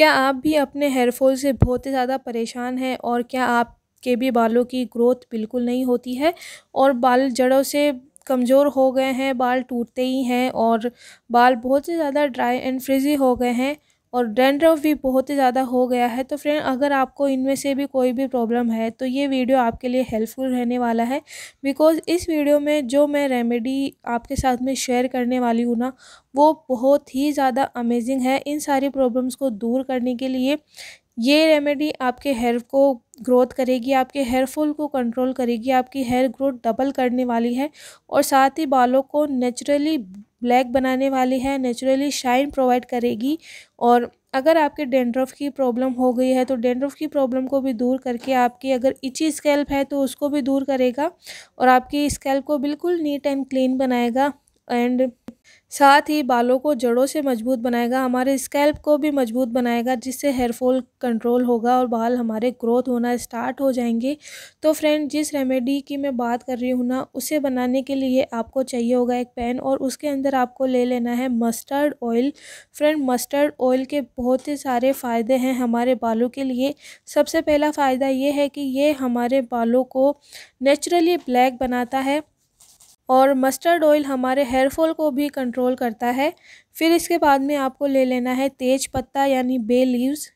क्या आप भी अपने हेयरफॉल से बहुत ही ज़्यादा परेशान हैं और क्या आपके भी बालों की ग्रोथ बिल्कुल नहीं होती है और बाल जड़ों से कमज़ोर हो गए हैं बाल टूटते ही हैं और बाल बहुत ही ज़्यादा ड्राई एंड फ्रिजी हो गए हैं और डेंड्रफ भी बहुत ही ज़्यादा हो गया है तो फ्रेंड अगर आपको इनमें से भी कोई भी प्रॉब्लम है तो ये वीडियो आपके लिए हेल्पफुल रहने वाला है बिकॉज़ इस वीडियो में जो मैं रेमेडी आपके साथ में शेयर करने वाली हूँ ना वो बहुत ही ज़्यादा अमेजिंग है इन सारी प्रॉब्लम्स को दूर करने के लिए ये रेमेडी आपके हेयर को ग्रोथ करेगी आपके हेयर फॉल को कंट्रोल करेगी आपकी हेयर ग्रोथ डबल करने वाली है और साथ ही बालों को नेचुरली ब्लैक बनाने वाली है नेचुरली शाइन प्रोवाइड करेगी और अगर आपके डेंड्रफ की प्रॉब्लम हो गई है तो डेंड्रफ की प्रॉब्लम को भी दूर करके आपकी अगर इची स्कैल्प है तो उसको भी दूर करेगा और आपकी स्कैल्प को बिल्कुल नीट एंड क्लीन बनाएगा एंड साथ ही बालों को जड़ों से मजबूत बनाएगा हमारे स्कैल्प को भी मजबूत बनाएगा जिससे हेयर फॉल कंट्रोल होगा और बाल हमारे ग्रोथ होना स्टार्ट हो जाएंगे तो फ्रेंड जिस रेमेडी की मैं बात कर रही हूँ ना उसे बनाने के लिए आपको चाहिए होगा एक पैन और उसके अंदर आपको ले लेना है mustard oil friend mustard oil के बहुत ही सारे फ़ायदे हैं हमारे बालों के लिए सबसे पहला फ़ायदा ये है कि ये हमारे बालों को नेचुरली ब्लैक बनाता है और मस्टर्ड ऑयल हमारे हेयर फॉल को भी कंट्रोल करता है फिर इसके बाद में आपको ले लेना है तेज पत्ता यानी बे लीव्स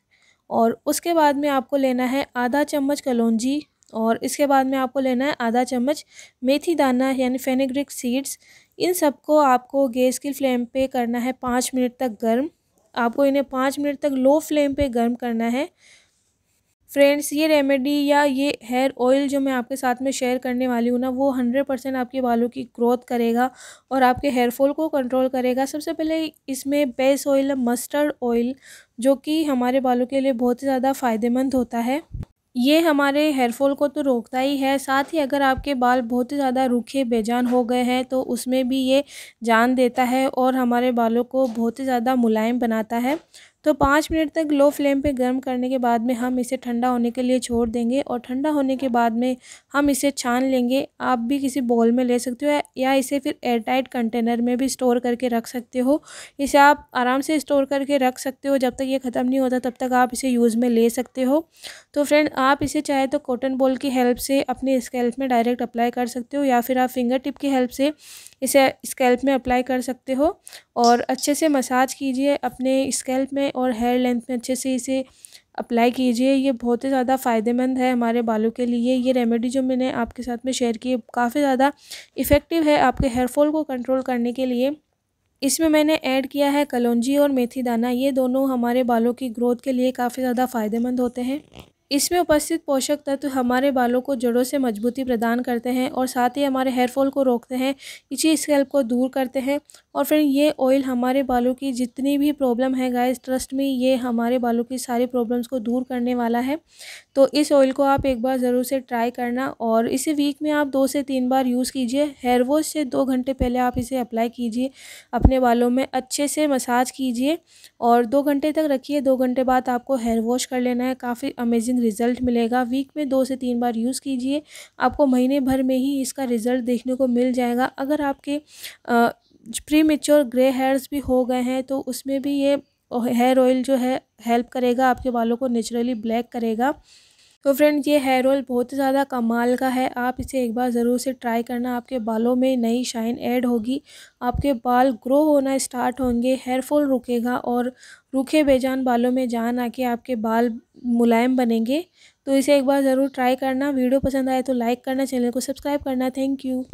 और उसके बाद में आपको लेना है आधा चम्मच कलौजी और इसके बाद में आपको लेना है आधा चम्मच मेथी दाना यानी फेनेग्रिक सीड्स इन सबको आपको गैस की फ्लेम पे करना है पाँच मिनट तक गर्म आपको इन्हें पाँच मिनट तक लो फ्लेम पे गर्म करना है फ्रेंड्स ये रेमेडी या ये हेयर ऑयल जो मैं आपके साथ में शेयर करने वाली हूँ ना वो हंड्रेड परसेंट आपके बालों की ग्रोथ करेगा और आपके हेयर फॉल को कंट्रोल करेगा सबसे पहले इसमें बेस ऑयल है मस्टर्ड ऑयल जो कि हमारे बालों के लिए बहुत ही ज़्यादा फ़ायदेमंद होता है ये हमारे हेयरफॉल को तो रोकता ही है साथ ही अगर आपके बाल बहुत ही ज़्यादा रूखे बेजान हो गए हैं तो उसमें भी ये जान देता है और हमारे बालों को बहुत ही ज़्यादा मुलायम बनाता है तो पाँच मिनट तक लो फ्लेम पे गर्म करने के बाद में हम इसे ठंडा होने के लिए छोड़ देंगे और ठंडा होने के बाद में हम इसे छान लेंगे आप भी किसी बॉल में ले सकते हो या इसे फिर एयरटाइट कंटेनर में भी स्टोर करके रख सकते हो इसे आप आराम से स्टोर करके रख सकते हो जब तक ये ख़त्म नहीं होता तब तक आप इसे यूज़ में ले सकते हो तो फ्रेंड आप इसे चाहे तो कॉटन बॉल की हेल्प से अपने स्कैल्प में डायरेक्ट अप्लाई कर सकते हो या फिर आप फिंगर टिप की हेल्प से इसे स्कैल्प में अप्लाई कर सकते हो और अच्छे से मसाज कीजिए अपने स्कैल्प में और हेयर लेंथ में अच्छे से इसे अप्लाई कीजिए ये बहुत ही ज़्यादा फ़ायदेमंद है हमारे बालों के लिए ये रेमेडी जो मैंने आपके साथ में शेयर की काफ़ी ज़्यादा इफ़ेक्टिव है आपके हेयरफॉल को कंट्रोल करने के लिए इसमें मैंने ऐड किया है कलौंजी और मेथी दाना ये दोनों हमारे बालों की ग्रोथ के लिए काफ़ी ज़्यादा फ़ायदेमंद होते हैं इसमें उपस्थित पोषक तत्व हमारे बालों को जड़ों से मजबूती प्रदान करते हैं और साथ ही हमारे हेयर फॉल को रोकते हैं इसी स्कैल्प को दूर करते हैं और फिर ये ऑयल हमारे बालों की जितनी भी प्रॉब्लम है गाइस ट्रस्ट में ये हमारे बालों की सारी प्रॉब्लम्स को दूर करने वाला है तो इस ऑयल को आप एक बार ज़रूर से ट्राई करना और इसे वीक में आप दो से तीन बार यूज़ कीजिए हेयर वॉश से दो घंटे पहले आप इसे अप्लाई कीजिए अपने बालों में अच्छे से मसाज कीजिए और दो घंटे तक रखिए दो घंटे बाद आपको हेयर वॉश कर लेना है काफ़ी अमेजिंग अमेजिंग रिजल्ट मिलेगा वीक में दो से तीन बार यूज़ कीजिए आपको महीने भर में ही इसका रिज़ल्ट देखने को मिल जाएगा अगर आपके प्री मेच्योर ग्रे हेयर्स भी हो गए हैं तो उसमें भी ये हेयर ऑयल जो है हेल्प करेगा आपके बालों को नेचुरली ब्लैक करेगा तो फ्रेंड ये हेयर ऑयल बहुत ही ज़्यादा कमाल का है आप इसे एक बार ज़रूर से ट्राई करना आपके बालों में नई शाइन ऐड होगी आपके बाल ग्रो होना स्टार्ट होंगे हेयर फॉल रुकेगा और रूखे बेजान बालों में जान आके आपके बाल मुलायम बनेंगे तो इसे एक बार ज़रूर ट्राई करना वीडियो पसंद आए तो लाइक करना चैनल को सब्सक्राइब करना थैंक यू